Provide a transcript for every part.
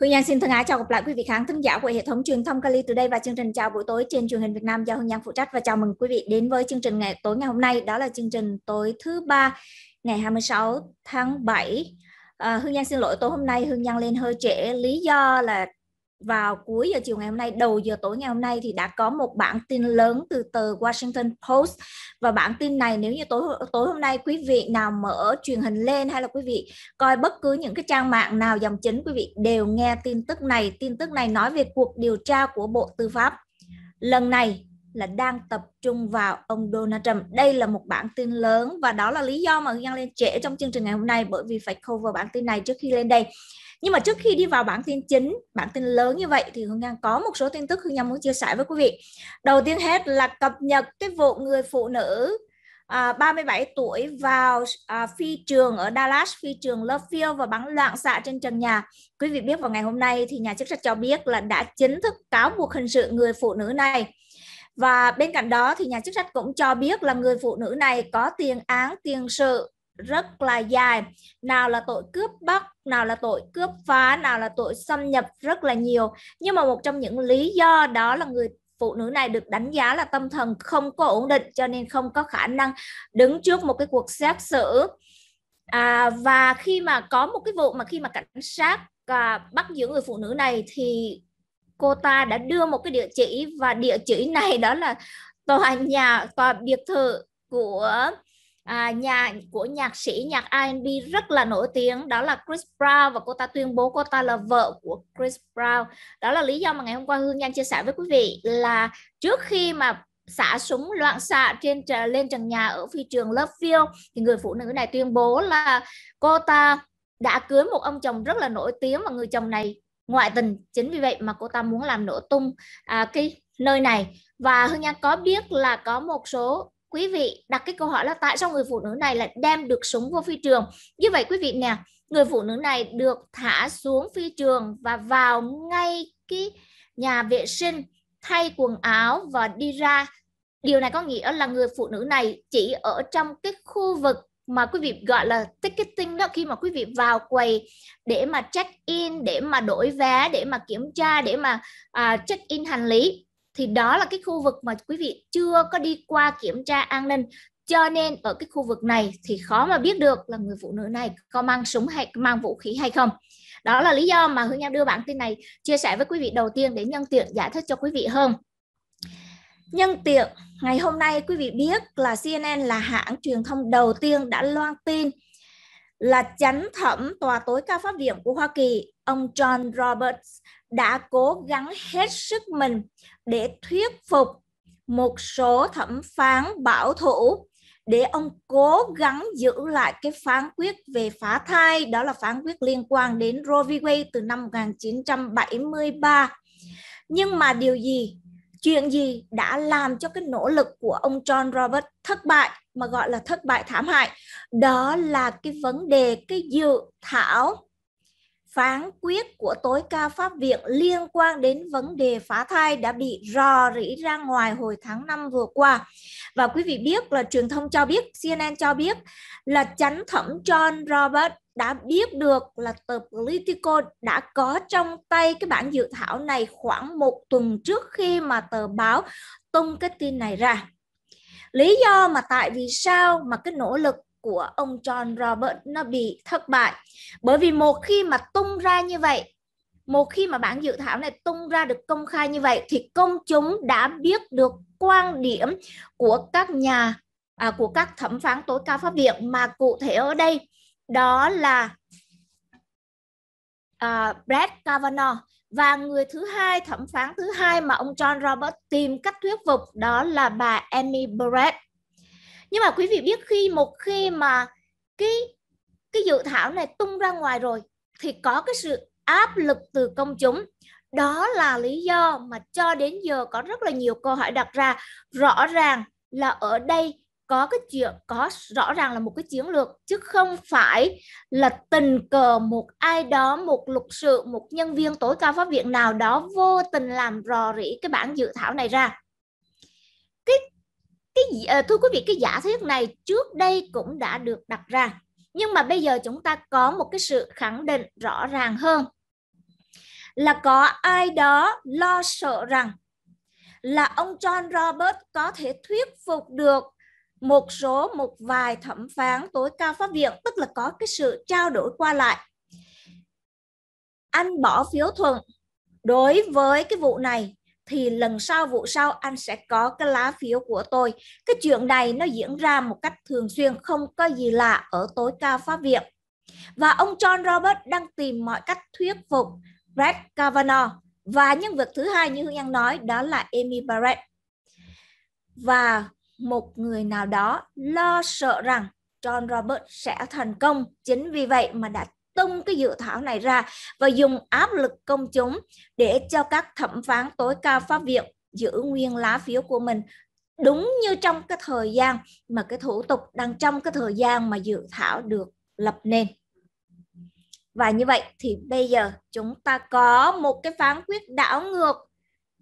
Hương Giang xin thân ái chào gặp lại quý vị khán thính giả của hệ thống truyền thông Kali từ đây và chương trình chào buổi tối trên truyền hình Việt Nam do Hương Giang phụ trách và chào mừng quý vị đến với chương trình ngày tối ngày hôm nay đó là chương trình tối thứ ba ngày 26 tháng 7 à, Hương Giang xin lỗi tối hôm nay Hương Giang lên hơi trễ lý do là vào cuối giờ chiều ngày hôm nay, đầu giờ tối ngày hôm nay thì đã có một bản tin lớn từ tờ Washington Post và bản tin này nếu như tối tối hôm nay quý vị nào mở truyền hình lên hay là quý vị coi bất cứ những cái trang mạng nào dòng chính quý vị đều nghe tin tức này. Tin tức này nói về cuộc điều tra của Bộ Tư pháp lần này là đang tập trung vào ông Donald Trump. Đây là một bản tin lớn và đó là lý do mà Hương Giang lên trễ trong chương trình ngày hôm nay bởi vì phải cover bản tin này trước khi lên đây nhưng mà trước khi đi vào bản tin chính bản tin lớn như vậy thì hương ngang có một số tin tức hương ngang muốn chia sẻ với quý vị đầu tiên hết là cập nhật cái vụ người phụ nữ à, 37 tuổi vào à, phi trường ở Dallas, phi trường Lovefield và bắn loạn xạ trên trần nhà. Quý vị biết vào ngày hôm nay thì nhà chức trách cho biết là đã chính thức cáo buộc hình sự người phụ nữ này. Và bên cạnh đó thì nhà chức trách cũng cho biết là người phụ nữ này có tiền án tiền sự rất là dài nào là tội cướp bắt, nào là tội cướp phá nào là tội xâm nhập rất là nhiều nhưng mà một trong những lý do đó là người phụ nữ này được đánh giá là tâm thần không có ổn định cho nên không có khả năng đứng trước một cái cuộc xét xử à, và khi mà có một cái vụ mà khi mà cảnh sát à, bắt giữ người phụ nữ này thì cô ta đã đưa một cái địa chỉ và địa chỉ này đó là tòa nhà tòa biệt thự của à, nhà của nhạc sĩ nhạc R&B rất là nổi tiếng đó là Chris Brown và cô ta tuyên bố cô ta là vợ của Chris Brown đó là lý do mà ngày hôm qua Hương Nhan chia sẻ với quý vị là trước khi mà xả súng loạn xạ trên lên trần nhà ở phi trường Loveville thì người phụ nữ này tuyên bố là cô ta đã cưới một ông chồng rất là nổi tiếng và người chồng này ngoại tình chính vì vậy mà cô ta muốn làm nổ tung à, cái nơi này và Hương Nhan có biết là có một số quý vị đặt cái câu hỏi là tại sao người phụ nữ này lại đem được súng vô phi trường như vậy quý vị nè người phụ nữ này được thả xuống phi trường và vào ngay cái nhà vệ sinh thay quần áo và đi ra điều này có nghĩa là người phụ nữ này chỉ ở trong cái khu vực mà quý vị gọi là ticketing đó khi mà quý vị vào quầy để mà check in để mà đổi vé để mà kiểm tra để mà uh, check in hành lý thì đó là cái khu vực mà quý vị chưa có đi qua kiểm tra an ninh cho nên ở cái khu vực này thì khó mà biết được là người phụ nữ này có mang súng hay mang vũ khí hay không đó là lý do mà hương em đưa bản tin này chia sẻ với quý vị đầu tiên để nhân tiện giải thích cho quý vị hơn nhân tiện ngày hôm nay quý vị biết là cnn là hãng truyền thông đầu tiên đã loan tin là chánh thẩm tòa tối cao pháp viện của hoa kỳ ông john roberts đã cố gắng hết sức mình để thuyết phục một số thẩm phán bảo thủ để ông cố gắng giữ lại cái phán quyết về phá thai đó là phán quyết liên quan đến Roe v. Wade từ năm 1973 nhưng mà điều gì chuyện gì đã làm cho cái nỗ lực của ông John Roberts thất bại mà gọi là thất bại thảm hại đó là cái vấn đề cái dự thảo phán quyết của tối cao pháp viện liên quan đến vấn đề phá thai đã bị rò rỉ ra ngoài hồi tháng 5 vừa qua. Và quý vị biết là truyền thông cho biết, CNN cho biết là chánh thẩm John Roberts đã biết được là tờ Politico đã có trong tay cái bản dự thảo này khoảng một tuần trước khi mà tờ báo tung cái tin này ra. Lý do mà tại vì sao mà cái nỗ lực của ông John Robert nó bị thất bại. Bởi vì một khi mà tung ra như vậy, một khi mà bản dự thảo này tung ra được công khai như vậy thì công chúng đã biết được quan điểm của các nhà à, của các thẩm phán tối cao pháp viện mà cụ thể ở đây đó là uh, Brett Kavanaugh và người thứ hai thẩm phán thứ hai mà ông John Robert tìm cách thuyết phục đó là bà Amy Barrett nhưng mà quý vị biết khi một khi mà cái cái dự thảo này tung ra ngoài rồi thì có cái sự áp lực từ công chúng đó là lý do mà cho đến giờ có rất là nhiều câu hỏi đặt ra rõ ràng là ở đây có cái chuyện có rõ ràng là một cái chiến lược chứ không phải là tình cờ một ai đó một luật sự một nhân viên tối cao pháp viện nào đó vô tình làm rò rỉ cái bản dự thảo này ra cái cái à, thưa quý vị cái giả thuyết này trước đây cũng đã được đặt ra nhưng mà bây giờ chúng ta có một cái sự khẳng định rõ ràng hơn là có ai đó lo sợ rằng là ông John Roberts có thể thuyết phục được một số một vài thẩm phán tối cao pháp viện tức là có cái sự trao đổi qua lại anh bỏ phiếu thuận đối với cái vụ này thì lần sau vụ sau anh sẽ có cái lá phiếu của tôi. Cái chuyện này nó diễn ra một cách thường xuyên không có gì lạ ở tối cao pháp viện. Và ông John Roberts đang tìm mọi cách thuyết phục Brett Kavanaugh và nhân vật thứ hai như Hương Anh nói đó là Amy Barrett. Và một người nào đó lo sợ rằng John Roberts sẽ thành công. Chính vì vậy mà đã tung cái dự thảo này ra và dùng áp lực công chúng để cho các thẩm phán tối cao pháp viện giữ nguyên lá phiếu của mình đúng như trong cái thời gian mà cái thủ tục đang trong cái thời gian mà dự thảo được lập nên và như vậy thì bây giờ chúng ta có một cái phán quyết đảo ngược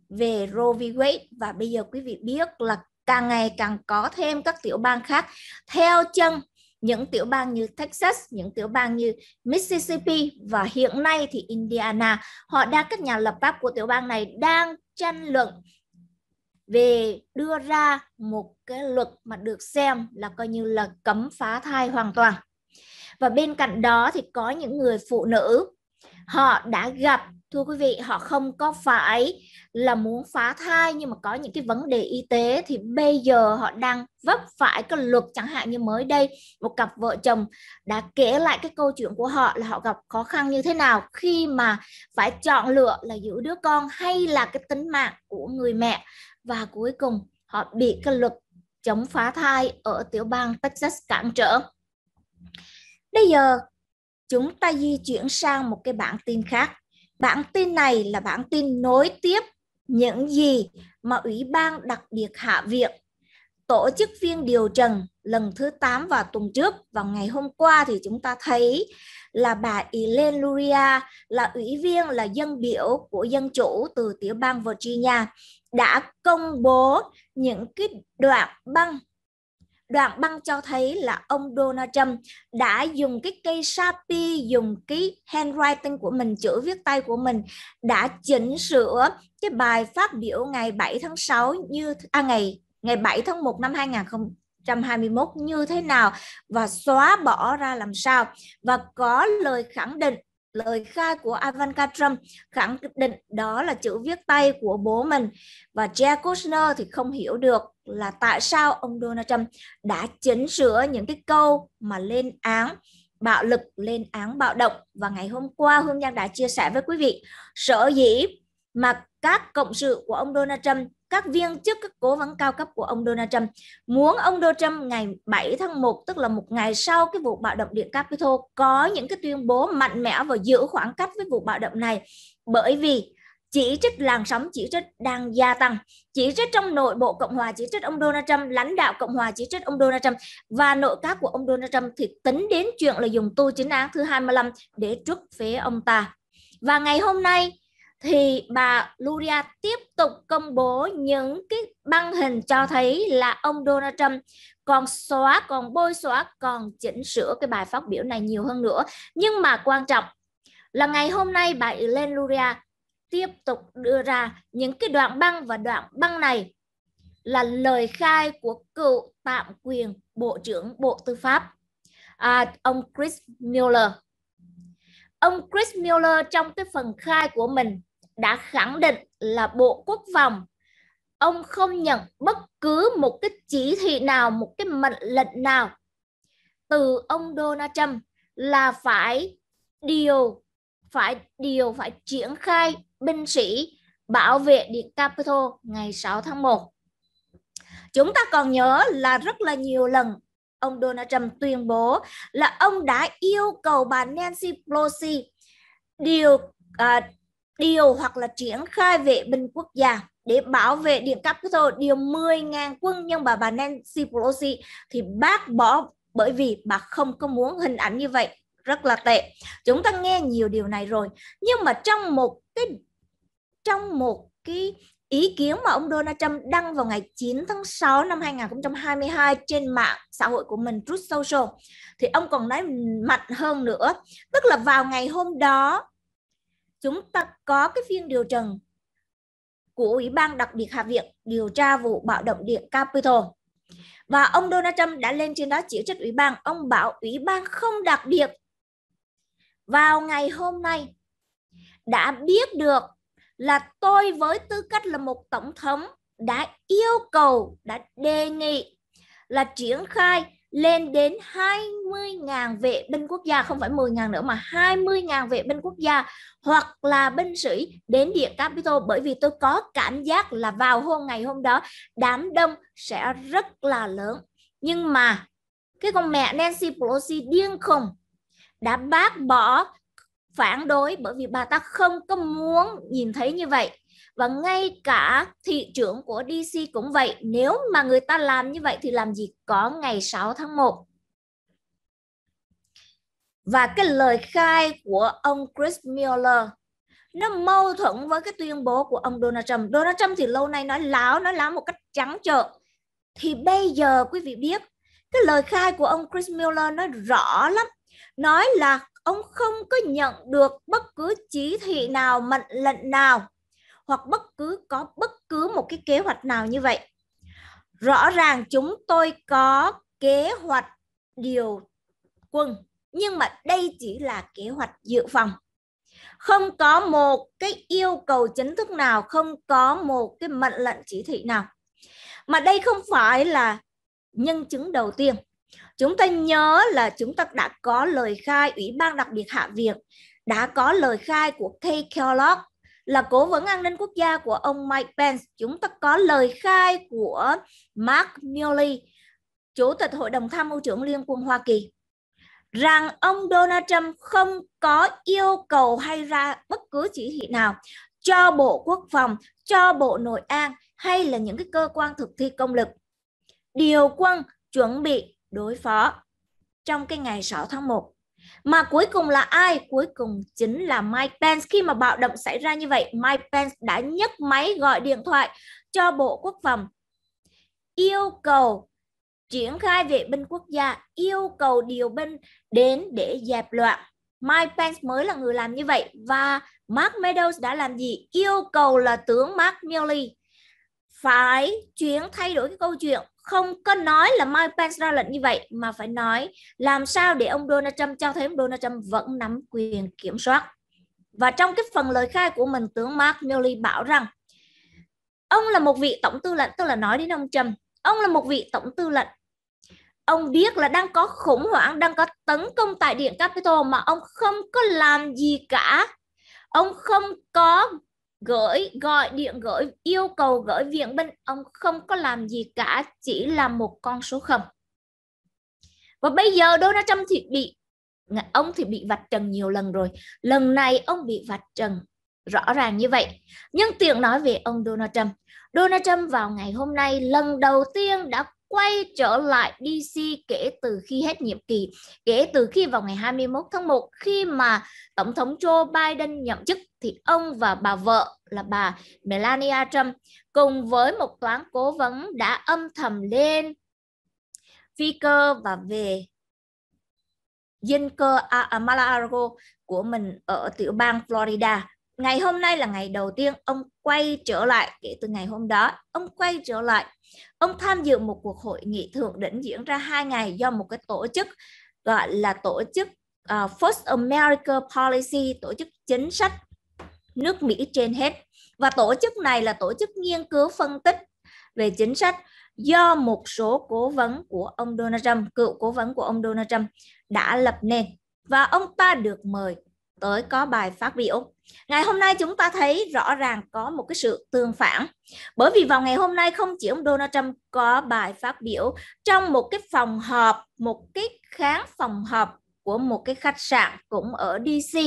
về Roe v. Wade và bây giờ quý vị biết là càng ngày càng có thêm các tiểu bang khác theo chân những tiểu bang như Texas, những tiểu bang như Mississippi và hiện nay thì Indiana. Họ đang các nhà lập pháp của tiểu bang này đang tranh luận về đưa ra một cái luật mà được xem là coi như là cấm phá thai hoàn toàn. Và bên cạnh đó thì có những người phụ nữ họ đã gặp thưa quý vị họ không có phải là muốn phá thai nhưng mà có những cái vấn đề y tế thì bây giờ họ đang vấp phải cái luật chẳng hạn như mới đây một cặp vợ chồng đã kể lại cái câu chuyện của họ là họ gặp khó khăn như thế nào khi mà phải chọn lựa là giữ đứa con hay là cái tính mạng của người mẹ và cuối cùng họ bị cái luật chống phá thai ở tiểu bang Texas cản trở. Bây giờ chúng ta di chuyển sang một cái bản tin khác Bản tin này là bản tin nối tiếp những gì mà Ủy ban đặc biệt Hạ viện tổ chức phiên điều trần lần thứ 8 vào tuần trước và ngày hôm qua thì chúng ta thấy là bà Elaine Luria là ủy viên là dân biểu của dân chủ từ tiểu bang Virginia đã công bố những cái đoạn băng đoạn băng cho thấy là ông Donald Trump đã dùng cái cây Sharpie, dùng cái handwriting của mình, chữ viết tay của mình đã chỉnh sửa cái bài phát biểu ngày 7 tháng 6 như à ngày ngày 7 tháng 1 năm 2021 như thế nào và xóa bỏ ra làm sao và có lời khẳng định lời khai của Ivanka Trump khẳng định đó là chữ viết tay của bố mình và Jared Kushner thì không hiểu được là tại sao ông Donald Trump đã chỉnh sửa những cái câu mà lên án bạo lực lên án bạo động và ngày hôm qua Hương Giang đã chia sẻ với quý vị sở dĩ mà các cộng sự của ông Donald Trump các viên chức các cố vấn cao cấp của ông Donald Trump muốn ông Donald Trump ngày 7 tháng 1 tức là một ngày sau cái vụ bạo động điện Capitol có những cái tuyên bố mạnh mẽ và giữ khoảng cách với vụ bạo động này bởi vì chỉ trích làn sóng chỉ trích đang gia tăng chỉ trích trong nội bộ cộng hòa chỉ trích ông donald trump lãnh đạo cộng hòa chỉ trích ông donald trump và nội các của ông donald trump thì tính đến chuyện là dùng tu chính án thứ 25 để trút phế ông ta và ngày hôm nay thì bà Luria tiếp tục công bố những cái băng hình cho thấy là ông Donald Trump còn xóa, còn bôi xóa, còn chỉnh sửa cái bài phát biểu này nhiều hơn nữa. Nhưng mà quan trọng là ngày hôm nay bà Ellen Luria tiếp tục đưa ra những cái đoạn băng và đoạn băng này là lời khai của cựu tạm quyền Bộ trưởng Bộ Tư pháp à, ông Chris Mueller. Ông Chris Mueller trong cái phần khai của mình đã khẳng định là Bộ Quốc phòng ông không nhận bất cứ một cái chỉ thị nào, một cái mệnh lệnh nào từ ông Donald Trump là phải điều phải điều phải triển khai binh sĩ bảo vệ Điện Capitol ngày 6 tháng 1. Chúng ta còn nhớ là rất là nhiều lần ông Donald Trump tuyên bố là ông đã yêu cầu bà Nancy Pelosi điều à, điều hoặc là triển khai vệ binh quốc gia để bảo vệ Điện Capitol điều 10.000 quân nhân bà bà Nancy Pelosi thì bác bỏ bởi vì bà không có muốn hình ảnh như vậy rất là tệ chúng ta nghe nhiều điều này rồi nhưng mà trong một cái trong một cái ý kiến mà ông Donald Trump đăng vào ngày 9 tháng 6 năm 2022 trên mạng xã hội của mình Truth Social thì ông còn nói mạnh hơn nữa tức là vào ngày hôm đó chúng ta có cái phiên điều trần của Ủy ban đặc biệt Hạ viện điều tra vụ bạo động điện Capitol. Và ông Donald Trump đã lên trên đó chỉ trích Ủy ban. Ông bảo Ủy ban không đặc biệt vào ngày hôm nay đã biết được là tôi với tư cách là một tổng thống đã yêu cầu, đã đề nghị là triển khai lên đến 20.000 vệ binh quốc gia không phải 10.000 nữa mà 20.000 vệ binh quốc gia hoặc là binh sĩ đến điện Capitol bởi vì tôi có cảm giác là vào hôm ngày hôm đó đám đông sẽ rất là lớn nhưng mà cái con mẹ Nancy Pelosi điên khùng đã bác bỏ phản đối bởi vì bà ta không có muốn nhìn thấy như vậy và ngay cả thị trưởng của DC cũng vậy nếu mà người ta làm như vậy thì làm gì có ngày 6 tháng 1 và cái lời khai của ông Chris Mueller nó mâu thuẫn với cái tuyên bố của ông Donald Trump. Donald Trump thì lâu nay nói láo, nói láo một cách trắng trợn. Thì bây giờ quý vị biết, cái lời khai của ông Chris Mueller nói rõ lắm. Nói là ông không có nhận được bất cứ chỉ thị nào, mệnh lệnh nào hoặc bất cứ có bất cứ một cái kế hoạch nào như vậy rõ ràng chúng tôi có kế hoạch điều quân nhưng mà đây chỉ là kế hoạch dự phòng không có một cái yêu cầu chính thức nào không có một cái mệnh lệnh chỉ thị nào mà đây không phải là nhân chứng đầu tiên chúng ta nhớ là chúng ta đã có lời khai ủy ban đặc biệt hạ viện đã có lời khai của Kay Kellogg là cố vấn an ninh quốc gia của ông Mike Pence. Chúng ta có lời khai của Mark Milley, Chủ tịch Hội đồng Tham mưu trưởng Liên quân Hoa Kỳ rằng ông Donald Trump không có yêu cầu hay ra bất cứ chỉ thị nào cho Bộ Quốc phòng, cho Bộ Nội an hay là những cái cơ quan thực thi công lực điều quân chuẩn bị đối phó trong cái ngày 6 tháng 1 mà cuối cùng là ai? Cuối cùng chính là Mike Pence. Khi mà bạo động xảy ra như vậy, Mike Pence đã nhấc máy gọi điện thoại cho Bộ Quốc phòng yêu cầu triển khai vệ binh quốc gia, yêu cầu điều binh đến để dẹp loạn. Mike Pence mới là người làm như vậy và Mark Meadows đã làm gì? Yêu cầu là tướng Mark Milley phải chuyển thay đổi cái câu chuyện không có nói là Mike Pence ra lệnh như vậy mà phải nói làm sao để ông Donald Trump cho thấy ông Donald Trump vẫn nắm quyền kiểm soát. Và trong cái phần lời khai của mình, tướng Mark Milley bảo rằng ông là một vị tổng tư lệnh, tức là nói đến ông Trump, ông là một vị tổng tư lệnh. Ông biết là đang có khủng hoảng, đang có tấn công tại Điện Capitol mà ông không có làm gì cả. Ông không có gửi gọi điện gửi yêu cầu gửi viện binh ông không có làm gì cả chỉ là một con số không và bây giờ Donald Trump thì bị ông thì bị vạch trần nhiều lần rồi lần này ông bị vạch trần rõ ràng như vậy nhưng tiện nói về ông Donald Trump Donald Trump vào ngày hôm nay lần đầu tiên đã quay trở lại DC kể từ khi hết nhiệm kỳ, kể từ khi vào ngày 21 tháng 1 khi mà Tổng thống Joe Biden nhậm chức thì ông và bà vợ là bà Melania Trump cùng với một toán cố vấn đã âm thầm lên phi cơ và về dân cơ à, Mar-a-Lago của mình ở tiểu bang Florida. Ngày hôm nay là ngày đầu tiên ông quay trở lại kể từ ngày hôm đó, ông quay trở lại Ông tham dự một cuộc hội nghị thượng đỉnh diễn ra hai ngày do một cái tổ chức gọi là tổ chức uh, First America Policy, tổ chức chính sách nước Mỹ trên hết. Và tổ chức này là tổ chức nghiên cứu phân tích về chính sách do một số cố vấn của ông Donald Trump, cựu cố vấn của ông Donald Trump đã lập nên. Và ông ta được mời tới có bài phát biểu Ngày hôm nay chúng ta thấy rõ ràng có một cái sự tương phản. Bởi vì vào ngày hôm nay không chỉ ông Donald Trump có bài phát biểu trong một cái phòng họp, một cái kháng phòng họp của một cái khách sạn cũng ở DC.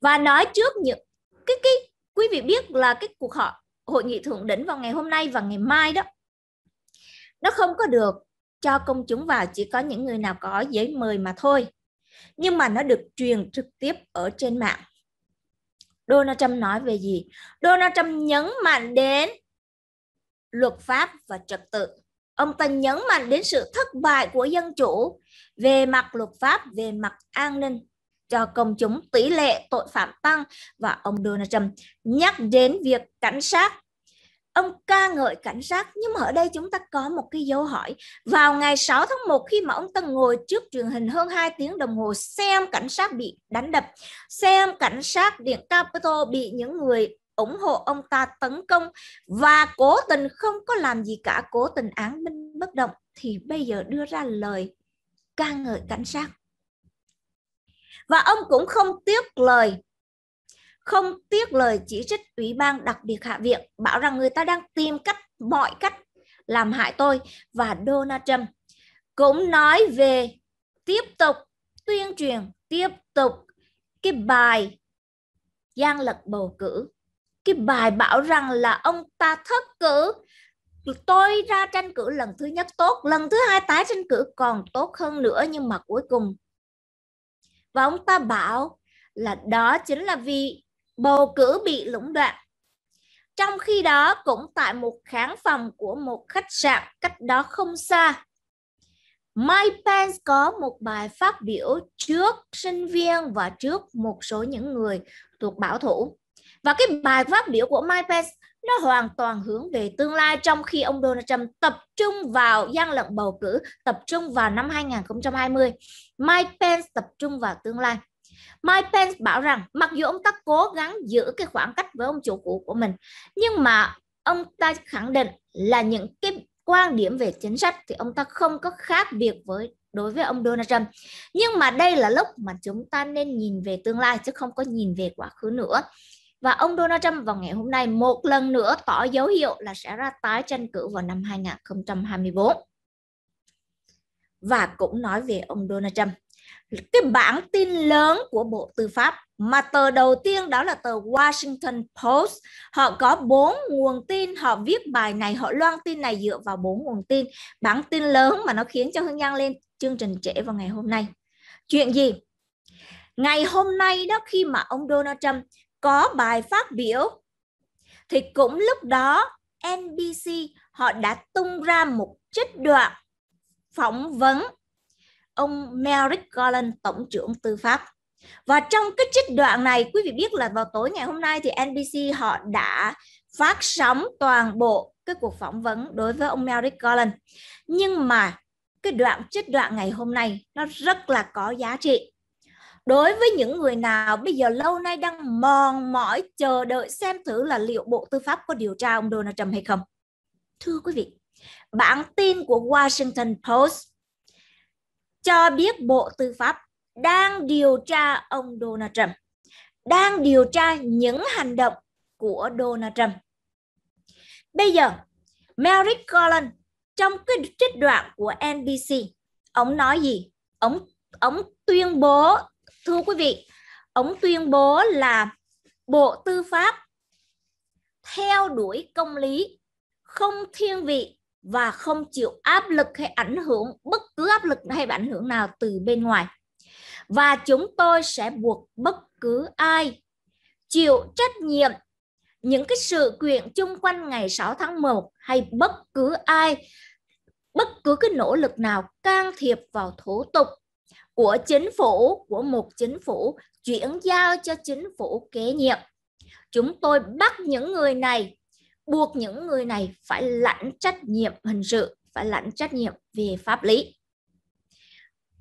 Và nói trước những cái cái quý vị biết là cái cuộc họp hội nghị thượng đỉnh vào ngày hôm nay và ngày mai đó nó không có được cho công chúng vào chỉ có những người nào có giấy mời mà thôi nhưng mà nó được truyền trực tiếp ở trên mạng Donald Trump nói về gì? Donald Trump nhấn mạnh đến luật pháp và trật tự. Ông ta nhấn mạnh đến sự thất bại của dân chủ về mặt luật pháp, về mặt an ninh cho công chúng tỷ lệ tội phạm tăng và ông Donald Trump nhắc đến việc cảnh sát ông ca ngợi cảnh sát nhưng mà ở đây chúng ta có một cái dấu hỏi vào ngày 6 tháng 1 khi mà ông Tân ngồi trước truyền hình hơn 2 tiếng đồng hồ xem cảnh sát bị đánh đập xem cảnh sát điện Capitol bị những người ủng hộ ông ta tấn công và cố tình không có làm gì cả cố tình án binh bất động thì bây giờ đưa ra lời ca ngợi cảnh sát và ông cũng không tiếc lời không tiếc lời chỉ trích ủy ban đặc biệt hạ viện bảo rằng người ta đang tìm cách mọi cách làm hại tôi và Donald Trump cũng nói về tiếp tục tuyên truyền tiếp tục cái bài gian lận bầu cử cái bài bảo rằng là ông ta thất cử tôi ra tranh cử lần thứ nhất tốt lần thứ hai tái tranh cử còn tốt hơn nữa nhưng mà cuối cùng và ông ta bảo là đó chính là vì bầu cử bị lũng đoạn. Trong khi đó, cũng tại một kháng phòng của một khách sạn cách đó không xa, Mike Pence có một bài phát biểu trước sinh viên và trước một số những người thuộc bảo thủ. Và cái bài phát biểu của Mike Pence nó hoàn toàn hướng về tương lai trong khi ông Donald Trump tập trung vào gian lận bầu cử, tập trung vào năm 2020. Mike Pence tập trung vào tương lai. Mike Pence bảo rằng mặc dù ông ta cố gắng giữ cái khoảng cách với ông chủ cũ của mình nhưng mà ông ta khẳng định là những cái quan điểm về chính sách thì ông ta không có khác biệt với đối với ông Donald Trump. Nhưng mà đây là lúc mà chúng ta nên nhìn về tương lai chứ không có nhìn về quá khứ nữa. Và ông Donald Trump vào ngày hôm nay một lần nữa tỏ dấu hiệu là sẽ ra tái tranh cử vào năm 2024. Và cũng nói về ông Donald Trump cái bản tin lớn của Bộ Tư pháp mà tờ đầu tiên đó là tờ Washington Post họ có bốn nguồn tin họ viết bài này họ loan tin này dựa vào bốn nguồn tin bản tin lớn mà nó khiến cho Hương Giang lên chương trình trễ vào ngày hôm nay chuyện gì ngày hôm nay đó khi mà ông Donald Trump có bài phát biểu thì cũng lúc đó NBC họ đã tung ra một trích đoạn phỏng vấn ông Merrick Garland, Tổng trưởng Tư pháp. Và trong cái trích đoạn này, quý vị biết là vào tối ngày hôm nay thì NBC họ đã phát sóng toàn bộ cái cuộc phỏng vấn đối với ông Merrick Garland. Nhưng mà cái đoạn trích đoạn ngày hôm nay nó rất là có giá trị. Đối với những người nào bây giờ lâu nay đang mòn mỏi chờ đợi xem thử là liệu Bộ Tư pháp có điều tra ông Donald Trump hay không. Thưa quý vị, bản tin của Washington Post cho biết Bộ Tư pháp đang điều tra ông Donald Trump, đang điều tra những hành động của Donald Trump. Bây giờ, Merrick Garland trong cái trích đoạn của NBC, ông nói gì? Ông ông tuyên bố, thưa quý vị, ông tuyên bố là Bộ Tư pháp theo đuổi công lý, không thiên vị và không chịu áp lực hay ảnh hưởng bất cứ áp lực hay ảnh hưởng nào từ bên ngoài và chúng tôi sẽ buộc bất cứ ai chịu trách nhiệm những cái sự kiện chung quanh ngày 6 tháng 1 hay bất cứ ai bất cứ cái nỗ lực nào can thiệp vào thủ tục của chính phủ của một chính phủ chuyển giao cho chính phủ kế nhiệm chúng tôi bắt những người này buộc những người này phải lãnh trách nhiệm hình sự, phải lãnh trách nhiệm về pháp lý.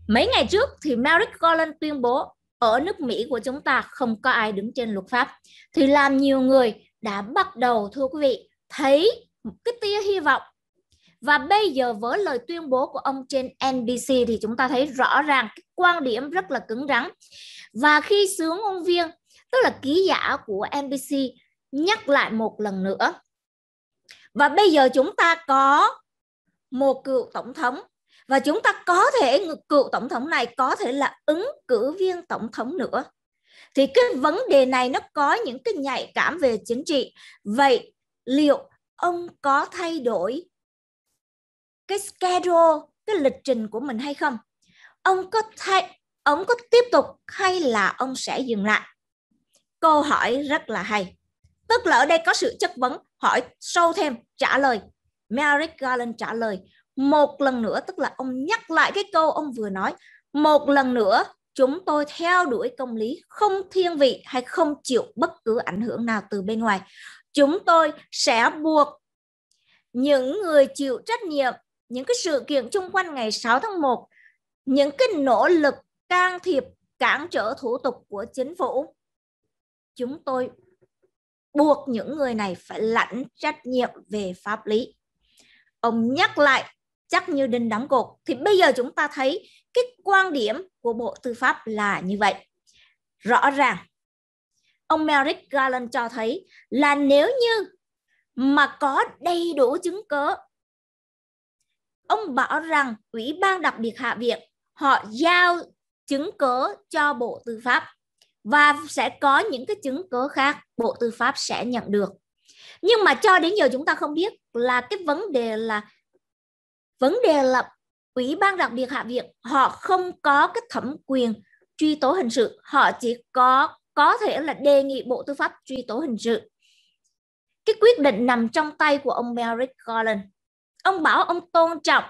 Mấy ngày trước thì Merrick Garland tuyên bố ở nước Mỹ của chúng ta không có ai đứng trên luật pháp. Thì làm nhiều người đã bắt đầu thưa quý vị thấy một cái tia hy vọng. Và bây giờ với lời tuyên bố của ông trên NBC thì chúng ta thấy rõ ràng cái quan điểm rất là cứng rắn. Và khi sướng ngôn viên, tức là ký giả của NBC nhắc lại một lần nữa và bây giờ chúng ta có một cựu tổng thống và chúng ta có thể cựu tổng thống này có thể là ứng cử viên tổng thống nữa thì cái vấn đề này nó có những cái nhạy cảm về chính trị vậy liệu ông có thay đổi cái schedule cái lịch trình của mình hay không ông có thay ông có tiếp tục hay là ông sẽ dừng lại câu hỏi rất là hay tức là ở đây có sự chất vấn hỏi sâu thêm trả lời Merrick Garland trả lời một lần nữa tức là ông nhắc lại cái câu ông vừa nói một lần nữa chúng tôi theo đuổi công lý không thiên vị hay không chịu bất cứ ảnh hưởng nào từ bên ngoài chúng tôi sẽ buộc những người chịu trách nhiệm những cái sự kiện chung quanh ngày 6 tháng 1 những cái nỗ lực can thiệp cản trở thủ tục của chính phủ chúng tôi buộc những người này phải lãnh trách nhiệm về pháp lý. Ông nhắc lại chắc như đinh đóng cột. Thì bây giờ chúng ta thấy cái quan điểm của Bộ Tư pháp là như vậy. Rõ ràng, ông Merrick Garland cho thấy là nếu như mà có đầy đủ chứng cớ, ông bảo rằng Ủy ban đặc biệt Hạ viện họ giao chứng cớ cho Bộ Tư pháp và sẽ có những cái chứng cứ khác Bộ Tư pháp sẽ nhận được. Nhưng mà cho đến giờ chúng ta không biết là cái vấn đề là vấn đề là Ủy ban đặc biệt Hạ viện họ không có cái thẩm quyền truy tố hình sự, họ chỉ có có thể là đề nghị Bộ Tư pháp truy tố hình sự. Cái quyết định nằm trong tay của ông Merrick Garland. Ông bảo ông tôn trọng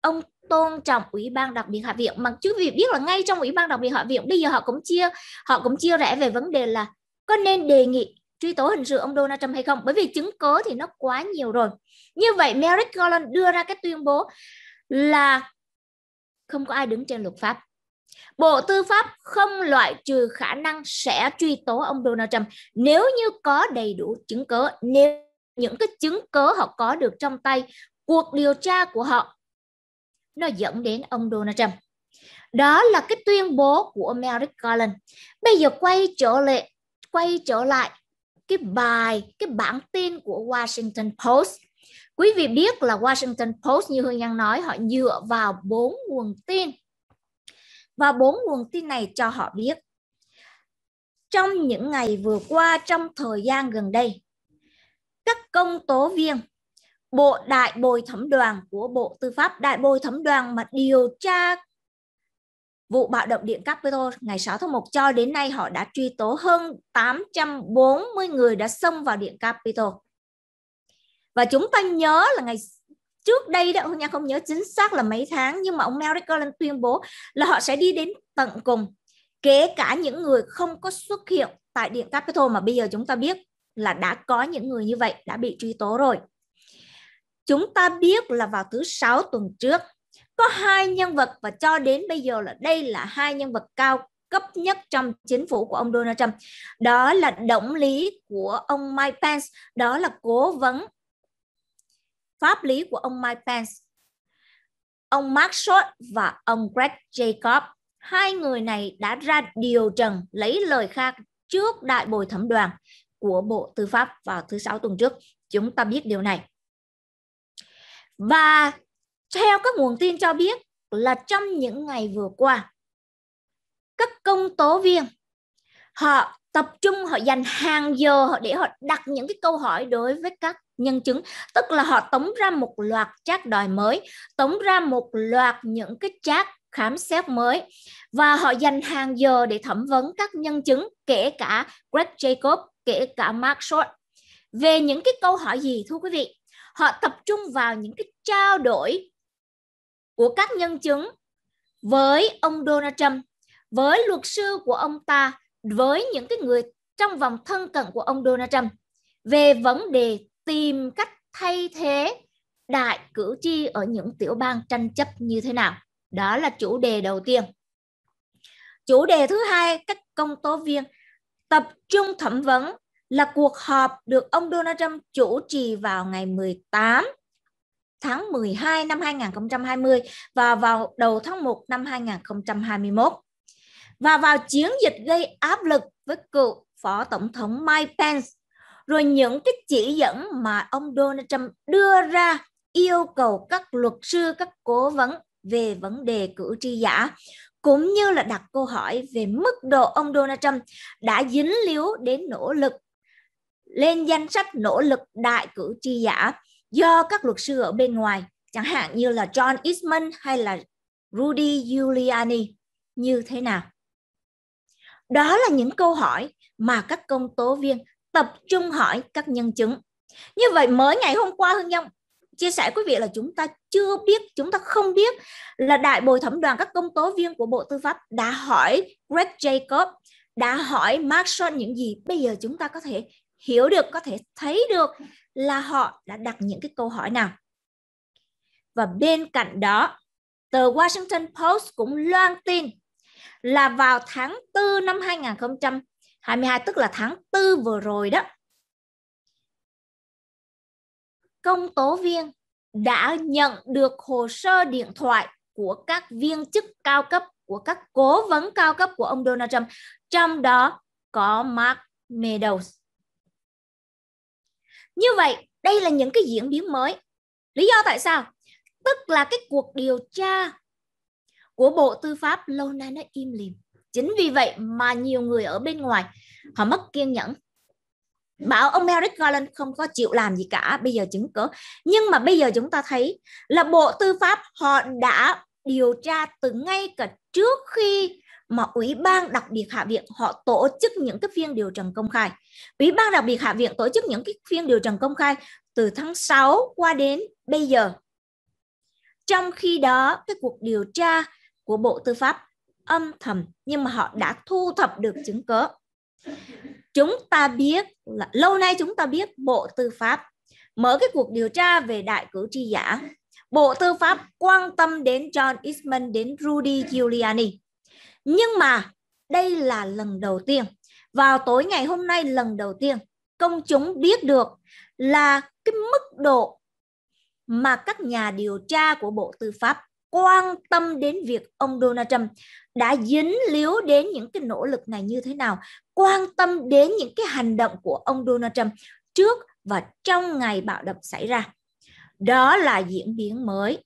ông tôn trọng ủy ban đặc biệt hạ viện mà quý vị biết là ngay trong ủy ban đặc biệt hạ viện bây giờ họ cũng chia họ cũng chia rẽ về vấn đề là có nên đề nghị truy tố hình sự ông Donald Trump hay không bởi vì chứng cứ thì nó quá nhiều rồi như vậy Merrick Garland đưa ra cái tuyên bố là không có ai đứng trên luật pháp Bộ Tư pháp không loại trừ khả năng sẽ truy tố ông Donald Trump nếu như có đầy đủ chứng cứ nếu những cái chứng cứ họ có được trong tay, cuộc điều tra của họ nó dẫn đến ông Donald Trump. Đó là cái tuyên bố của Merrick Garland. Bây giờ quay trở lại quay trở lại cái bài, cái bản tin của Washington Post. Quý vị biết là Washington Post như Hương Nhân nói họ dựa vào bốn nguồn tin. Và bốn nguồn tin này cho họ biết trong những ngày vừa qua trong thời gian gần đây các công tố viên bộ đại bồi thẩm đoàn của Bộ Tư pháp đại bồi thẩm đoàn mà điều tra vụ bạo động điện Capitol ngày 6 tháng 1 cho đến nay họ đã truy tố hơn 840 người đã xông vào điện Capitol. Và chúng ta nhớ là ngày trước đây đó, ông Nha không nhớ chính xác là mấy tháng nhưng mà ông Merrick Garland tuyên bố là họ sẽ đi đến tận cùng kể cả những người không có xuất hiện tại điện Capitol mà bây giờ chúng ta biết là đã có những người như vậy đã bị truy tố rồi. Chúng ta biết là vào thứ sáu tuần trước có hai nhân vật và cho đến bây giờ là đây là hai nhân vật cao cấp nhất trong chính phủ của ông Donald Trump. Đó là động lý của ông Mike Pence, đó là cố vấn pháp lý của ông Mike Pence, ông Mark Schott và ông Greg Jacob. Hai người này đã ra điều trần lấy lời khai trước đại bồi thẩm đoàn của Bộ Tư pháp vào thứ sáu tuần trước. Chúng ta biết điều này. Và theo các nguồn tin cho biết là trong những ngày vừa qua, các công tố viên họ tập trung họ dành hàng giờ họ để họ đặt những cái câu hỏi đối với các nhân chứng tức là họ tống ra một loạt trác đòi mới tống ra một loạt những cái trác khám xét mới và họ dành hàng giờ để thẩm vấn các nhân chứng kể cả Greg Jacob kể cả Mark Short về những cái câu hỏi gì thưa quý vị họ tập trung vào những cái trao đổi của các nhân chứng với ông Donald Trump, với luật sư của ông ta, với những cái người trong vòng thân cận của ông Donald Trump về vấn đề tìm cách thay thế đại cử tri ở những tiểu bang tranh chấp như thế nào. Đó là chủ đề đầu tiên. Chủ đề thứ hai, các công tố viên tập trung thẩm vấn là cuộc họp được ông Donald Trump chủ trì vào ngày 18 tháng 12 năm 2020 và vào đầu tháng 1 năm 2021. Và vào chiến dịch gây áp lực với cựu Phó Tổng thống Mike Pence, rồi những cái chỉ dẫn mà ông Donald Trump đưa ra yêu cầu các luật sư, các cố vấn về vấn đề cử tri giả cũng như là đặt câu hỏi về mức độ ông Donald Trump đã dính líu đến nỗ lực lên danh sách nỗ lực đại cử tri giả do các luật sư ở bên ngoài chẳng hạn như là John Eastman hay là Rudy Giuliani như thế nào? Đó là những câu hỏi mà các công tố viên tập trung hỏi các nhân chứng. Như vậy mới ngày hôm qua Hương Giang chia sẻ quý vị là chúng ta chưa biết, chúng ta không biết là đại bồi thẩm đoàn các công tố viên của Bộ Tư pháp đã hỏi Greg Jacob, đã hỏi Markson những gì bây giờ chúng ta có thể hiểu được có thể thấy được là họ đã đặt những cái câu hỏi nào và bên cạnh đó tờ Washington Post cũng loan tin là vào tháng 4 năm 2022 tức là tháng 4 vừa rồi đó công tố viên đã nhận được hồ sơ điện thoại của các viên chức cao cấp của các cố vấn cao cấp của ông Donald Trump trong đó có Mark Meadows như vậy, đây là những cái diễn biến mới. Lý do tại sao? Tức là cái cuộc điều tra của Bộ Tư pháp lâu nay nó im lìm. Chính vì vậy mà nhiều người ở bên ngoài họ mất kiên nhẫn. Bảo ông Merrick Garland không có chịu làm gì cả, bây giờ chứng cứ. Nhưng mà bây giờ chúng ta thấy là Bộ Tư pháp họ đã điều tra từ ngay cả trước khi mà Ủy ban đặc biệt Hạ viện họ tổ chức những cái phiên điều trần công khai. Ủy ban đặc biệt Hạ viện tổ chức những cái phiên điều trần công khai từ tháng 6 qua đến bây giờ. Trong khi đó, cái cuộc điều tra của Bộ Tư pháp âm thầm nhưng mà họ đã thu thập được chứng cứ. Chúng ta biết là lâu nay chúng ta biết Bộ Tư pháp mở cái cuộc điều tra về đại cử tri giả Bộ Tư pháp quan tâm đến John Eastman, đến Rudy Giuliani nhưng mà đây là lần đầu tiên vào tối ngày hôm nay lần đầu tiên công chúng biết được là cái mức độ mà các nhà điều tra của Bộ Tư pháp quan tâm đến việc ông Donald Trump đã dính líu đến những cái nỗ lực này như thế nào, quan tâm đến những cái hành động của ông Donald Trump trước và trong ngày bạo động xảy ra. Đó là diễn biến mới.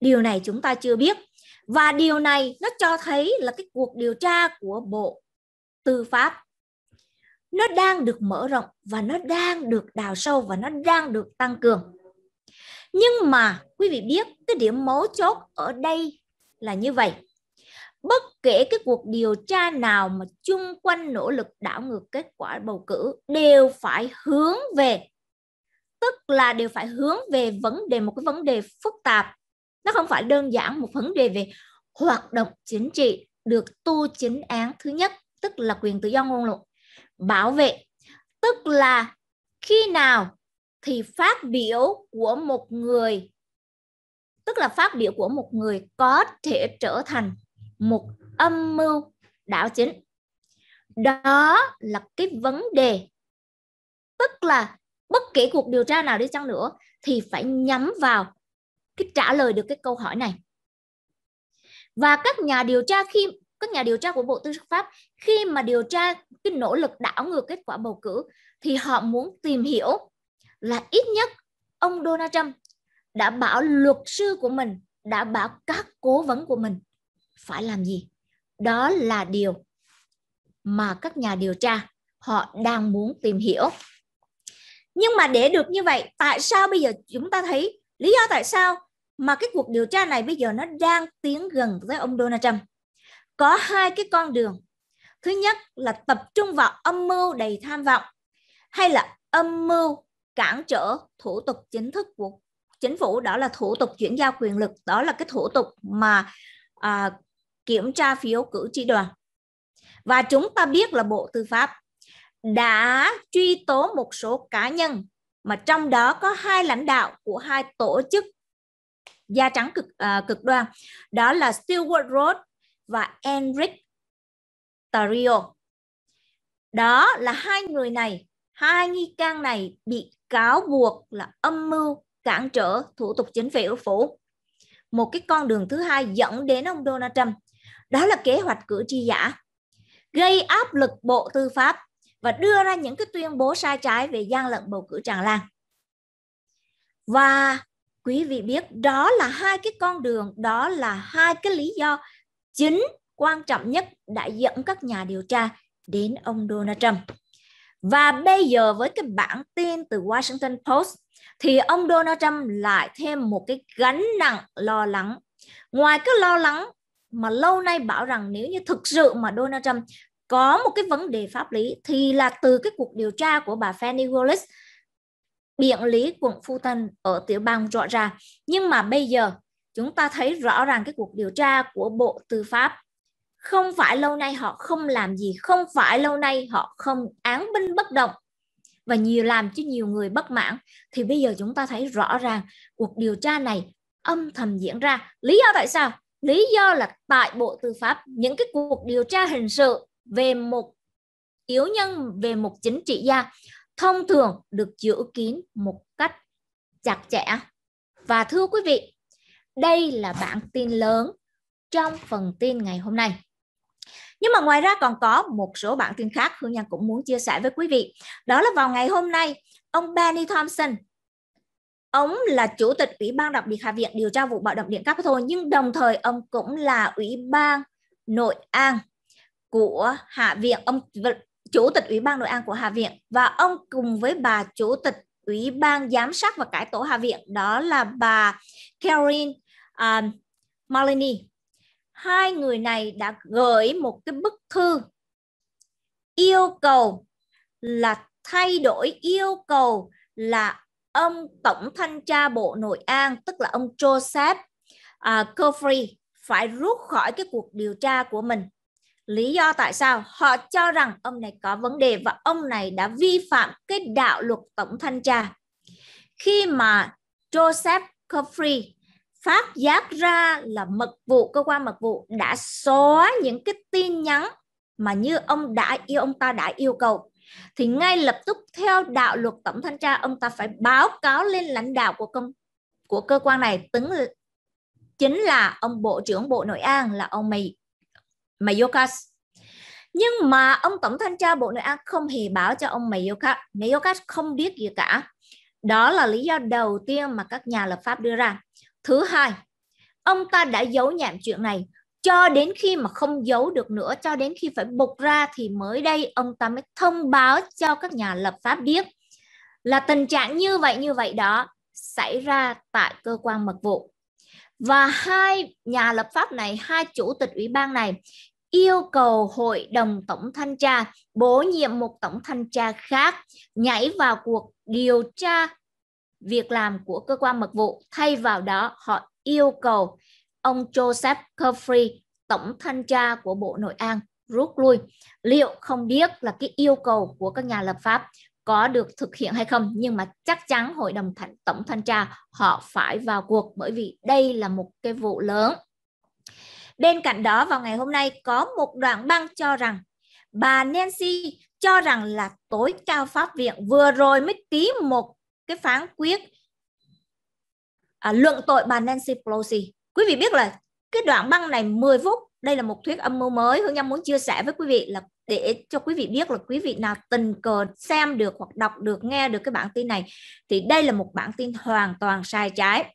Điều này chúng ta chưa biết và điều này nó cho thấy là cái cuộc điều tra của bộ tư pháp nó đang được mở rộng và nó đang được đào sâu và nó đang được tăng cường nhưng mà quý vị biết cái điểm mấu chốt ở đây là như vậy bất kể cái cuộc điều tra nào mà chung quanh nỗ lực đảo ngược kết quả bầu cử đều phải hướng về tức là đều phải hướng về vấn đề một cái vấn đề phức tạp nó không phải đơn giản một vấn đề về hoạt động chính trị được tu chính án thứ nhất tức là quyền tự do ngôn luận bảo vệ tức là khi nào thì phát biểu của một người tức là phát biểu của một người có thể trở thành một âm mưu đảo chính đó là cái vấn đề tức là bất kể cuộc điều tra nào đi chăng nữa thì phải nhắm vào cái trả lời được cái câu hỏi này và các nhà điều tra khi các nhà điều tra của Bộ Tư pháp khi mà điều tra cái nỗ lực đảo ngược kết quả bầu cử thì họ muốn tìm hiểu là ít nhất ông Donald Trump đã bảo luật sư của mình, đã bảo các cố vấn của mình phải làm gì. Đó là điều mà các nhà điều tra họ đang muốn tìm hiểu. Nhưng mà để được như vậy, tại sao bây giờ chúng ta thấy lý do tại sao mà cái cuộc điều tra này bây giờ nó đang tiến gần tới ông Donald Trump có hai cái con đường thứ nhất là tập trung vào âm mưu đầy tham vọng hay là âm mưu cản trở thủ tục chính thức của chính phủ đó là thủ tục chuyển giao quyền lực đó là cái thủ tục mà à, kiểm tra phiếu cử tri đoàn và chúng ta biết là bộ tư pháp đã truy tố một số cá nhân mà trong đó có hai lãnh đạo của hai tổ chức da trắng cực à, cực đoan đó là Stewart Road và Enric Tarrio đó là hai người này hai nghi can này bị cáo buộc là âm mưu cản trở thủ tục chính phủ một cái con đường thứ hai dẫn đến ông Donald Trump đó là kế hoạch cử tri giả gây áp lực bộ tư pháp và đưa ra những cái tuyên bố sai trái về gian lận bầu cử tràn lan. Và quý vị biết đó là hai cái con đường, đó là hai cái lý do chính quan trọng nhất đã dẫn các nhà điều tra đến ông Donald Trump. Và bây giờ với cái bản tin từ Washington Post thì ông Donald Trump lại thêm một cái gánh nặng lo lắng. Ngoài cái lo lắng mà lâu nay bảo rằng nếu như thực sự mà Donald Trump có một cái vấn đề pháp lý thì là từ cái cuộc điều tra của bà Fanny Willis biện lý quận Fulton ở tiểu bang rõ Georgia. Nhưng mà bây giờ chúng ta thấy rõ ràng cái cuộc điều tra của Bộ Tư pháp không phải lâu nay họ không làm gì, không phải lâu nay họ không án binh bất động và nhiều làm cho nhiều người bất mãn thì bây giờ chúng ta thấy rõ ràng cuộc điều tra này âm thầm diễn ra. Lý do tại sao? Lý do là tại Bộ Tư pháp những cái cuộc điều tra hình sự về một yếu nhân về một chính trị gia thông thường được giữ kín một cách chặt chẽ. Và thưa quý vị, đây là bản tin lớn trong phần tin ngày hôm nay. Nhưng mà ngoài ra còn có một số bản tin khác Hương Nhân cũng muốn chia sẻ với quý vị. Đó là vào ngày hôm nay, ông Benny Thompson, ông là chủ tịch Ủy ban đặc biệt Hạ viện điều tra vụ bạo động điện Capitol nhưng đồng thời ông cũng là Ủy ban Nội an của Hạ viện, ông chủ tịch Ủy ban Nội an của Hạ viện và ông cùng với bà chủ tịch Ủy ban giám sát và cải tổ Hạ viện đó là bà Karen um, à, Maloney. Hai người này đã gửi một cái bức thư yêu cầu là thay đổi yêu cầu là ông tổng thanh tra bộ nội an tức là ông Joseph uh, à, Coffrey phải rút khỏi cái cuộc điều tra của mình lý do tại sao họ cho rằng ông này có vấn đề và ông này đã vi phạm cái đạo luật tổng thanh tra. Khi mà Joseph Coffrey phát giác ra là mật vụ cơ quan mật vụ đã xóa những cái tin nhắn mà như ông đã yêu ông ta đã yêu cầu thì ngay lập tức theo đạo luật tổng thanh tra ông ta phải báo cáo lên lãnh đạo của công của cơ quan này tính chính là ông bộ trưởng bộ nội an là ông Mỹ Mayorkas. Nhưng mà ông tổng thanh tra Bộ Nội an không hề báo cho ông Mayorkas. Mayorkas không biết gì cả. Đó là lý do đầu tiên mà các nhà lập pháp đưa ra. Thứ hai, ông ta đã giấu nhảm chuyện này cho đến khi mà không giấu được nữa, cho đến khi phải bộc ra thì mới đây ông ta mới thông báo cho các nhà lập pháp biết là tình trạng như vậy như vậy đó xảy ra tại cơ quan mật vụ. Và hai nhà lập pháp này, hai chủ tịch ủy ban này yêu cầu hội đồng tổng thanh tra bổ nhiệm một tổng thanh tra khác nhảy vào cuộc điều tra việc làm của cơ quan mật vụ thay vào đó họ yêu cầu ông Joseph Coffrey tổng thanh tra của Bộ Nội an rút lui liệu không biết là cái yêu cầu của các nhà lập pháp có được thực hiện hay không nhưng mà chắc chắn hội đồng thành, tổng thanh tra họ phải vào cuộc bởi vì đây là một cái vụ lớn Bên cạnh đó vào ngày hôm nay có một đoạn băng cho rằng bà Nancy cho rằng là tối cao pháp viện vừa rồi mới ký một cái phán quyết à, luận tội bà Nancy Pelosi. Quý vị biết là cái đoạn băng này 10 phút, đây là một thuyết âm mưu mới Hương Nhâm muốn chia sẻ với quý vị là để cho quý vị biết là quý vị nào tình cờ xem được hoặc đọc được nghe được cái bản tin này thì đây là một bản tin hoàn toàn sai trái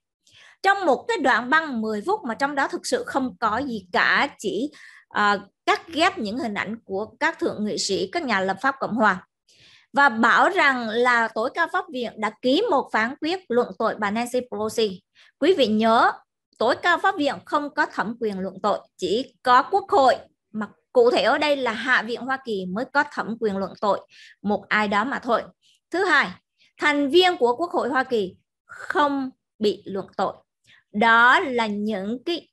trong một cái đoạn băng 10 phút mà trong đó thực sự không có gì cả chỉ uh, cắt ghép những hình ảnh của các thượng nghị sĩ các nhà lập pháp cộng hòa và bảo rằng là tối cao pháp viện đã ký một phán quyết luận tội bà Nancy Pelosi. Quý vị nhớ, tối cao pháp viện không có thẩm quyền luận tội, chỉ có quốc hội mà cụ thể ở đây là hạ viện Hoa Kỳ mới có thẩm quyền luận tội một ai đó mà thôi. Thứ hai, thành viên của quốc hội Hoa Kỳ không bị luận tội đó là những cái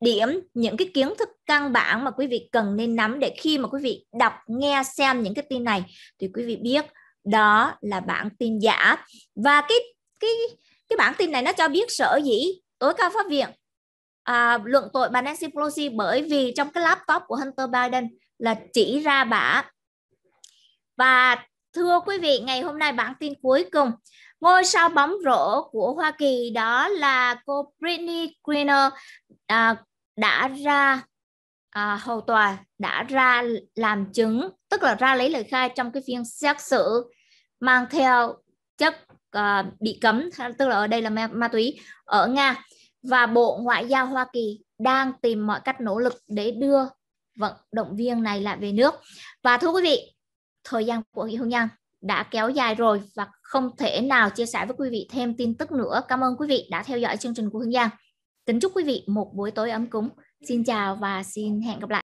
điểm những cái kiến thức căn bản mà quý vị cần nên nắm để khi mà quý vị đọc nghe xem những cái tin này thì quý vị biết đó là bản tin giả và cái cái cái bản tin này nó cho biết sở dĩ tối cao pháp viện à, luận tội bà Nancy Pelosi bởi vì trong cái laptop của Hunter Biden là chỉ ra bả và thưa quý vị ngày hôm nay bản tin cuối cùng ngôi sao bóng rổ của Hoa Kỳ đó là cô Britney Griner à, đã ra à, hầu tòa đã ra làm chứng tức là ra lấy lời khai trong cái phiên xét xử mang theo chất à, bị cấm tức là ở đây là ma, ma túy ở Nga và Bộ Ngoại giao Hoa Kỳ đang tìm mọi cách nỗ lực để đưa vận động viên này lại về nước và thưa quý vị thời gian của Hương Nhân đã kéo dài rồi và không thể nào chia sẻ với quý vị thêm tin tức nữa. Cảm ơn quý vị đã theo dõi chương trình của Hương Giang. Kính chúc quý vị một buổi tối ấm cúng. Xin chào và xin hẹn gặp lại.